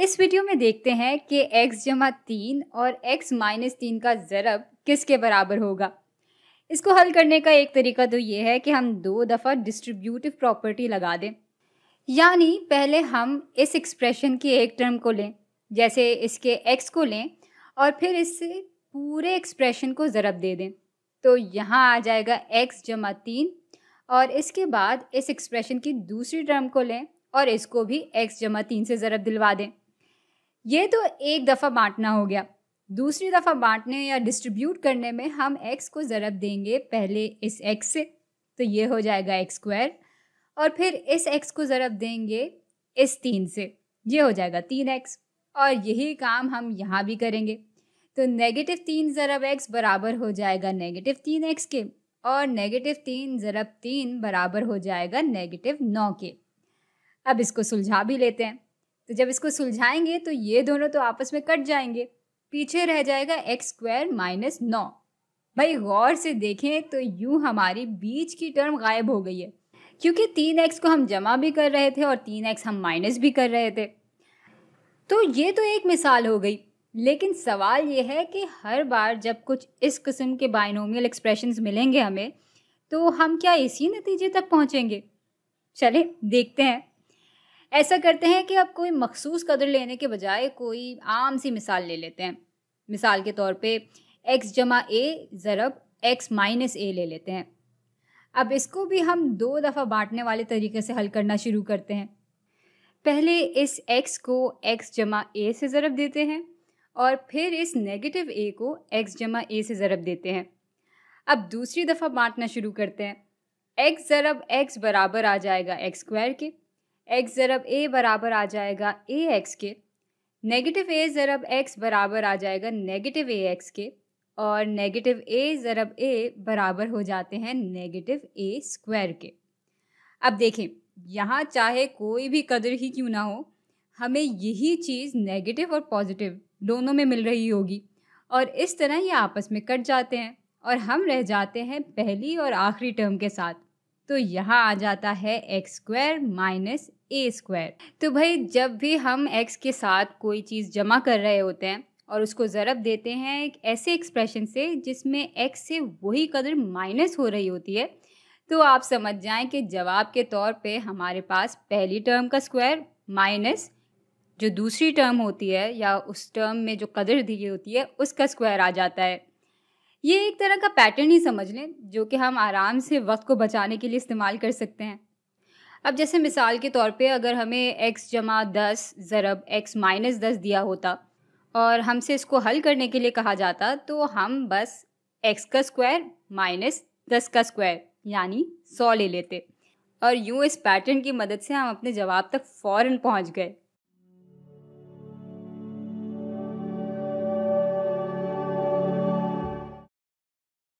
इस वीडियो में देखते हैं कि x जमा तीन और x माइनस तीन का ज़रब किसके बराबर होगा इसको हल करने का एक तरीका तो ये है कि हम दो दफ़ा डिस्ट्रीब्यूटिव प्रॉपर्टी लगा दें यानी पहले हम इस एक्सप्रेशन के एक टर्म को लें जैसे इसके x को लें और फिर इससे पूरे एक्सप्रेशन को ज़रब दे दें तो यहाँ आ जाएगा x जमा तीन और इसके बाद इस एक्सप्रेशन की दूसरी टर्म को लें और इसको भी x जमा तीन से ज़रब दिलवा दें ये तो एक दफ़ा बांटना हो गया दूसरी दफ़ा बांटने या डिस्ट्रीब्यूट करने में हम एक्स को ज़रब देंगे पहले इस एक्स से तो ये हो जाएगा एक्स स्क्वायर और फिर इस एक्स को ज़रब देंगे इस तीन से ये हो जाएगा तीन एक्स और यही काम हम यहाँ भी करेंगे तो नेगेटिव तीन ज़रब एक्स बराबर हो जाएगा नेगेटिव तीन एक्स के और नेगेटिव तीन ज़रब तीन बराबर हो जाएगा नेगेटिव नौ के अब इसको सुलझा भी लेते हैं तो जब इसको सुलझाएंगे तो ये दोनों तो आपस में कट जाएंगे पीछे रह जाएगा एक्स स्क्वायर माइनस नौ भाई गौर से देखें तो यूँ हमारी बीच की टर्म गायब हो गई है क्योंकि तीन एक्स को हम जमा भी कर रहे थे और तीन एक्स हम माइनस भी कर रहे थे तो ये तो एक मिसाल हो गई लेकिन सवाल ये है कि हर बार जब कुछ इस किस्म के बाइनोमियल एक्सप्रेशन मिलेंगे हमें तो हम क्या इसी नतीजे तक पहुँचेंगे चले देखते हैं ऐसा करते हैं कि आप कोई मखसूस कदर लेने के बजाय कोई आम सी मिसाल ले लेते हैं मिसाल के तौर पे एक्स जमा ए ज़रब एक्स माइनस ए ले लेते हैं अब इसको भी हम दो दफ़ा बांटने वाले तरीके से हल करना शुरू करते हैं पहले इस एक्स को एक्स जमा ए से ज़रब देते हैं और फिर इस नेगेटिव ए को एक्स जमा ए से ज़रब देते हैं अब दूसरी दफ़ा बांटना शुरू करते हैं एक्स ज़रब एक्स बराबर आ जाएगा एक्स स्क्वायर के एक्स ज़रब ए बराबर आ जाएगा ए एक्स के नेगेटिव ए ज़रब एक्स बराबर आ जाएगा नेगेटिव ए एक्स के और नेगेटिव ए ज़रब ए बराबर हो जाते हैं नेगेटिव ए स्क्वायर के अब देखें यहाँ चाहे कोई भी कदर ही क्यों ना हो हमें यही चीज़ नेगेटिव और पॉजिटिव दोनों में मिल रही होगी और इस तरह ये आपस में कट जाते हैं और हम रह जाते हैं पहली और आखिरी टर्म के साथ तो यहाँ आ जाता है x square minus a square तो भाई जब भी हम एक्स के साथ कोई चीज़ जमा कर रहे होते हैं और उसको ज़रब देते हैं एक ऐसे एक्सप्रेशन से जिसमें एक्स से वही कदर माइनस हो रही होती है तो आप समझ जाएं कि जवाब के तौर पे हमारे पास पहली टर्म का स्क्वायर माइनस जो दूसरी टर्म होती है या उस टर्म में जो कदर दी होती है उसका स्क्वायर आ जाता है ये एक तरह का पैटर्न ही समझ लें जो कि हम आराम से वक्त को बचाने के लिए इस्तेमाल कर सकते हैं अब जैसे मिसाल के तौर पे अगर हमें x जमा दस ज़रब x माइनस दस दिया होता और हमसे इसको हल करने के लिए कहा जाता तो हम बस x का स्क्वायर माइनस दस का स्क्वायर यानी सौ ले लेते और यूँ इस पैटर्न की मदद से हम अपने जवाब तक फ़ौर पहुँच गए